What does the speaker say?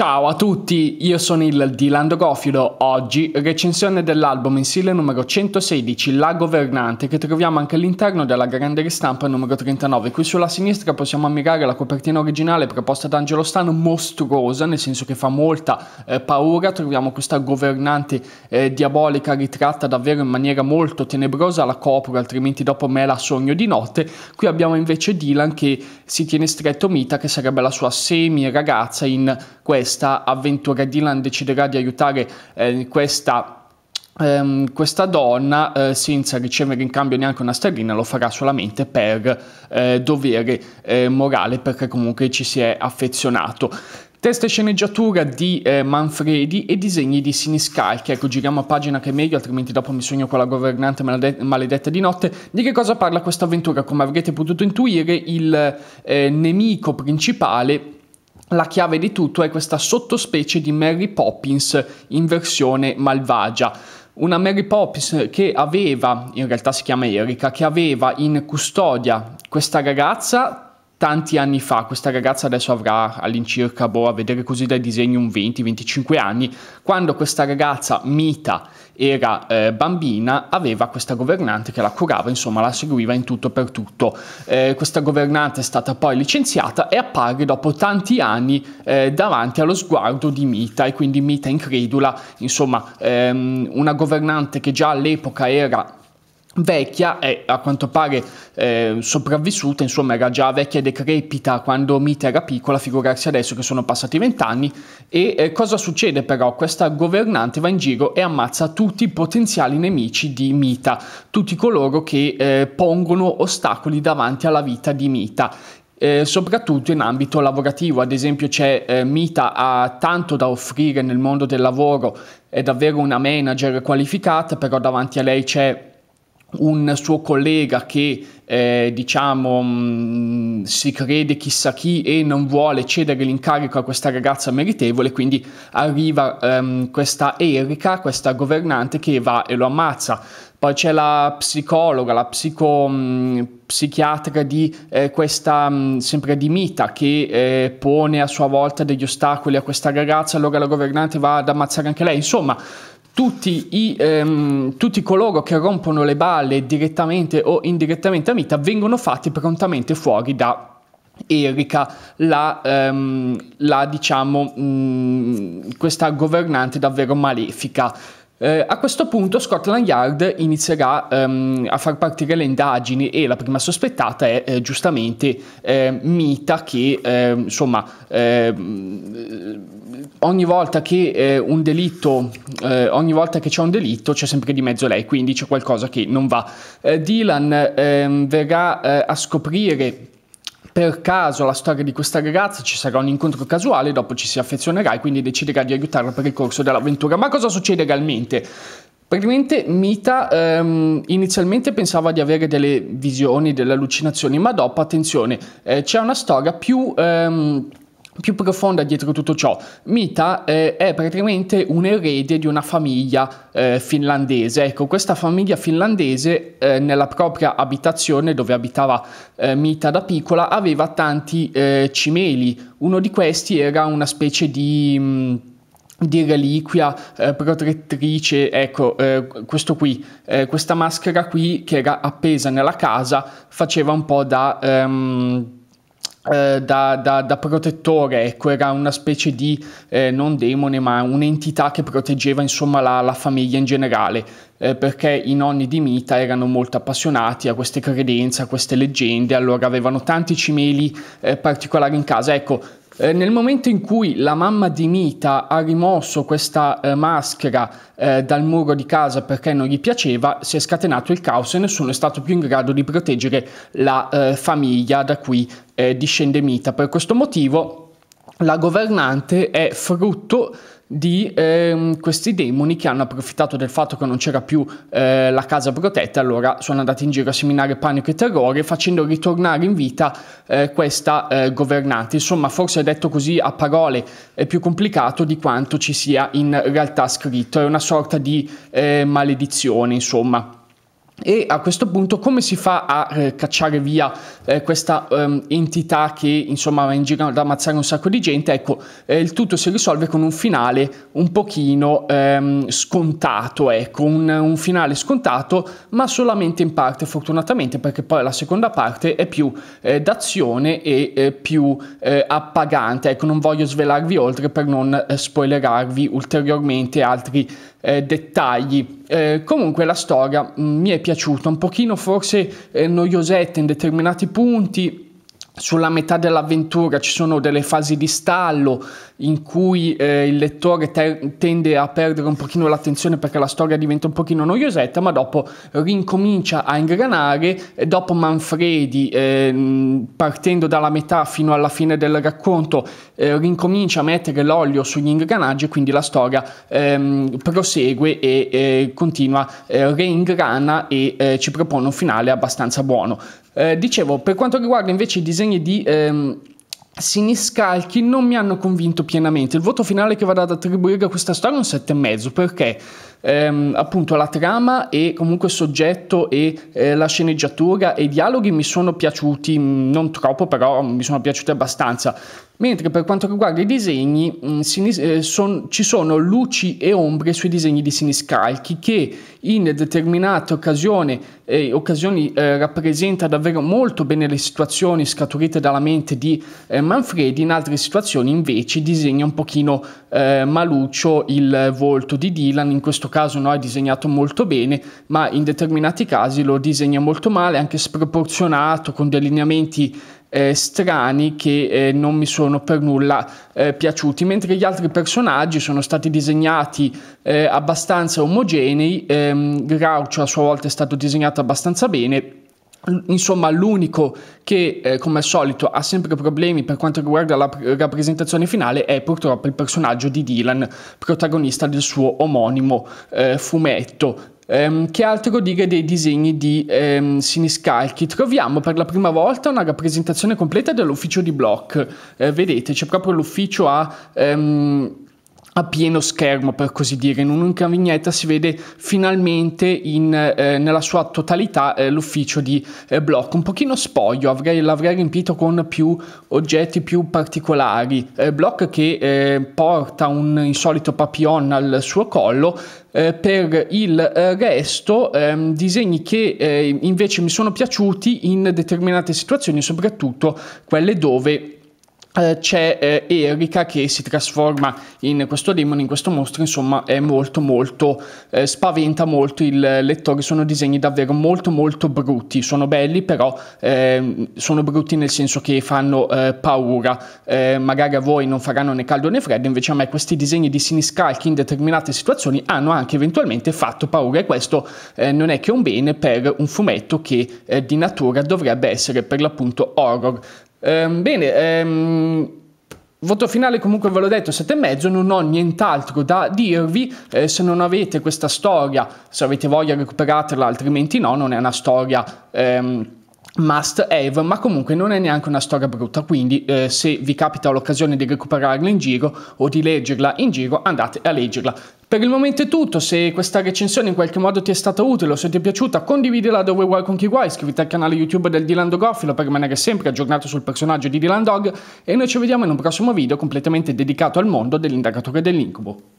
Ciao a tutti, io sono il Dilando Gofido, oggi recensione dell'album in stile numero 116 La Governante che troviamo anche all'interno della grande ristampa numero 39. Qui sulla sinistra possiamo ammirare la copertina originale proposta da Angelo Stano, mostruosa, nel senso che fa molta eh, paura, troviamo questa governante eh, diabolica ritratta davvero in maniera molto tenebrosa, la copro altrimenti dopo me la sogno di notte. Qui abbiamo invece Dylan che si tiene stretto Mita che sarebbe la sua semi ragazza in questa questa avventura Dylan deciderà di aiutare eh, questa ehm, questa donna eh, senza ricevere in cambio neanche una sterlina lo farà solamente per eh, dovere eh, morale perché comunque ci si è affezionato. Testa e sceneggiatura di eh, Manfredi e disegni di Siniscalchi. Ecco, giriamo a pagina che è meglio, altrimenti dopo mi sogno con la governante maledetta di notte. Di che cosa parla questa avventura? Come avrete potuto intuire, il eh, nemico principale la chiave di tutto è questa sottospecie di Mary Poppins in versione malvagia una Mary Poppins che aveva, in realtà si chiama Erika, che aveva in custodia questa ragazza tanti anni fa, questa ragazza adesso avrà all'incirca, boh, a vedere così dai disegni un 20-25 anni, quando questa ragazza mita era eh, bambina, aveva questa governante che la curava, insomma la seguiva in tutto per tutto. Eh, questa governante è stata poi licenziata e appare dopo tanti anni eh, davanti allo sguardo di Mita e quindi Mita incredula, insomma ehm, una governante che già all'epoca era vecchia e a quanto pare eh, sopravvissuta, insomma era già vecchia e decrepita quando Mita era piccola, figurarsi adesso che sono passati vent'anni. E eh, cosa succede però? Questa governante va in giro e ammazza tutti i potenziali nemici di Mita, tutti coloro che eh, pongono ostacoli davanti alla vita di Mita. Eh, soprattutto in ambito lavorativo. Ad esempio, c'è eh, Mita ha tanto da offrire nel mondo del lavoro, è davvero una manager qualificata, però davanti a lei c'è un suo collega che eh, diciamo mh, mm, si crede chissà chi e non vuole cedere l'incarico a questa ragazza meritevole quindi arriva ehm, questa Erika questa governante che va e lo ammazza poi c'è la psicologa la psico, mh, mm, psichiatra di eh, questa mh, mm, sempre di Mita che eh, pone a sua volta degli ostacoli a questa ragazza allora la governante va ad ammazzare anche lei insomma tutti, i, ehm, tutti coloro che rompono le balle direttamente o indirettamente a Mita vengono fatti prontamente fuori da Erika, la, ehm, la diciamo, mh, mm, questa governante davvero malefica. Eh, a questo punto Scotland Yard inizierà ehm, a far partire le indagini e la prima sospettata è eh, giustamente eh, Mita che ehm, insomma ehm, ogni volta che eh, un delitto eh, ogni volta che c'è un delitto c'è sempre di mezzo lei, quindi c'è qualcosa che non va. Eh, Dylan ehm, verrà eh, a scoprire per caso la storia di questa ragazza, ci sarà un incontro casuale, dopo ci si affezionerà e quindi deciderà di aiutarla per il corso dell'avventura. Ma cosa succede realmente? Praticamente Mita ehm, inizialmente pensava di avere delle visioni, delle allucinazioni, ma dopo, attenzione, eh, c'è una storia più... Ehm, più profonda dietro tutto ciò. Mita eh, è praticamente un erede di una famiglia eh, finlandese. Ecco, questa famiglia finlandese eh, nella propria abitazione dove abitava eh, Mita da piccola aveva tanti eh, cimeli. Uno di questi era una specie di... Mh, mm, di reliquia eh, protettrice, ecco eh, questo qui, eh, questa maschera qui che era appesa nella casa faceva un po' da... Ehm eh, da, da, da, protettore, ecco, era una specie di eh, non demone, ma un'entità che proteggeva insomma la, la famiglia in generale, eh, perché i nonni di Mita erano molto appassionati a queste credenze, a queste leggende, allora avevano tanti cimeli eh, particolari in casa. Ecco, eh, nel momento in cui la mamma di Mita ha rimosso questa eh, maschera eh, dal muro di casa perché non gli piaceva, si è scatenato il caos e nessuno è stato più in grado di proteggere la eh, famiglia da cui eh, discende Mita. Per questo motivo la governante è frutto di eh, questi demoni che hanno approfittato del fatto che non c'era più eh, la casa protetta, allora sono andati in giro a seminare panico e terrore facendo ritornare in vita eh, questa eh, governante. Insomma, forse è detto così a parole è più complicato di quanto ci sia in realtà scritto, è una sorta di eh, maledizione, insomma. E a questo punto come si fa a eh, cacciare via eh, questa ehm, entità che insomma va in giro ad ammazzare un sacco di gente? Ecco, eh, il tutto si risolve con un finale un pochino ehm, scontato, ecco, un, un, finale scontato ma solamente in parte fortunatamente perché poi la seconda parte è più eh, d'azione e eh, più eh, appagante. Ecco, non voglio svelarvi oltre per non spoilerarvi ulteriormente altri eh, dettagli. Eh, comunque la storia mh, mm, mi è piaciuta, un pochino forse eh, noiosetta in determinati punti, sulla metà dell'avventura ci sono delle fasi di stallo in cui eh, il lettore te- tende a perdere un pochino l'attenzione perché la storia diventa un pochino noiosetta, ma dopo rincomincia a ingranare e dopo Manfredi, eh, partendo dalla metà fino alla fine del racconto, eh, rincomincia a mettere l'olio sugli ingranaggi e quindi la storia ehm, prosegue e continua, eh, reingrana e eh, ci propone un finale abbastanza buono. Eh, dicevo, per quanto riguarda invece i disegni di ehm, Siniscalchi, non mi hanno convinto pienamente. Il voto finale che vado ad attribuire a questa storia è un 7,5 perché ehm, appunto la trama e comunque il soggetto e eh, la sceneggiatura e i dialoghi mi sono piaciuti, mm, non troppo però mi sono piaciuti abbastanza. Mentre per quanto riguarda i disegni, mm, eh, ci sono luci e ombre sui disegni di Siniscalchi che in determinate occasioni, eh, occasioni eh, rappresenta davvero molto bene le situazioni scaturite dalla mente di eh, Manfredi, in altre situazioni invece disegna un pochino eh, maluccio il volto di Dylan, in questo caso no, è disegnato molto bene, ma in determinati casi lo disegna molto male, anche sproporzionato, con delineamenti eh, strani che eh, non mi sono per nulla eh, piaciuti, mentre gli altri personaggi sono stati disegnati eh, abbastanza omogenei, ehm, Groucho a sua volta è stato disegnato abbastanza bene Insomma, l'unico che, eh, come al solito, ha sempre problemi per quanto riguarda la rappresentazione finale è purtroppo il personaggio di Dylan, protagonista del suo omonimo eh, fumetto ehm, che altro dire dei disegni di ehm, Siniscalchi? Troviamo per la prima volta una rappresentazione completa dell'ufficio di Block. Eh, vedete, c'è proprio l'ufficio a ehm, a pieno schermo per così dire in un'unica vignetta si vede finalmente in, eh, nella sua totalità eh, l'ufficio di eh, Block un pochino spoglio avrei, l'avrei riempito con più oggetti più particolari eh, Block che eh, porta un insolito papillon al suo collo eh, per il eh, resto ehm, disegni che eh, invece mi sono piaciuti in determinate situazioni soprattutto quelle dove eh, c'è eh, Erika che si trasforma in questo demone, in questo mostro, insomma è molto molto, eh, spaventa molto il lettore, sono disegni davvero molto molto brutti, sono belli però eh, sono brutti nel senso che fanno eh, paura, eh, magari a voi non faranno né caldo né freddo, invece a me questi disegni di siniscalchi in determinate situazioni hanno anche eventualmente fatto paura e questo non è che un bene per un fumetto che di natura dovrebbe essere per l'appunto horror. Ehm, bene, ehm, Voto finale comunque ve l'ho detto e mezzo, non ho nient'altro da dirvi, eh, se non avete questa storia, se avete voglia recuperatela, altrimenti no, non è una storia... Ehm, must have, ma comunque non è neanche una storia brutta, quindi eh, se vi capita l'occasione di recuperarla in giro o di leggerla in giro, andate a leggerla. Per il momento è tutto, se questa recensione in qualche modo ti è stata utile o se ti è piaciuta, condividila dove vuoi con chi vuoi, iscriviti al canale YouTube del Dylan Dogofilo per rimanere sempre aggiornato sul personaggio di Dylan Dog e noi ci vediamo in un prossimo video completamente dedicato al mondo dell'indagatore dell'incubo.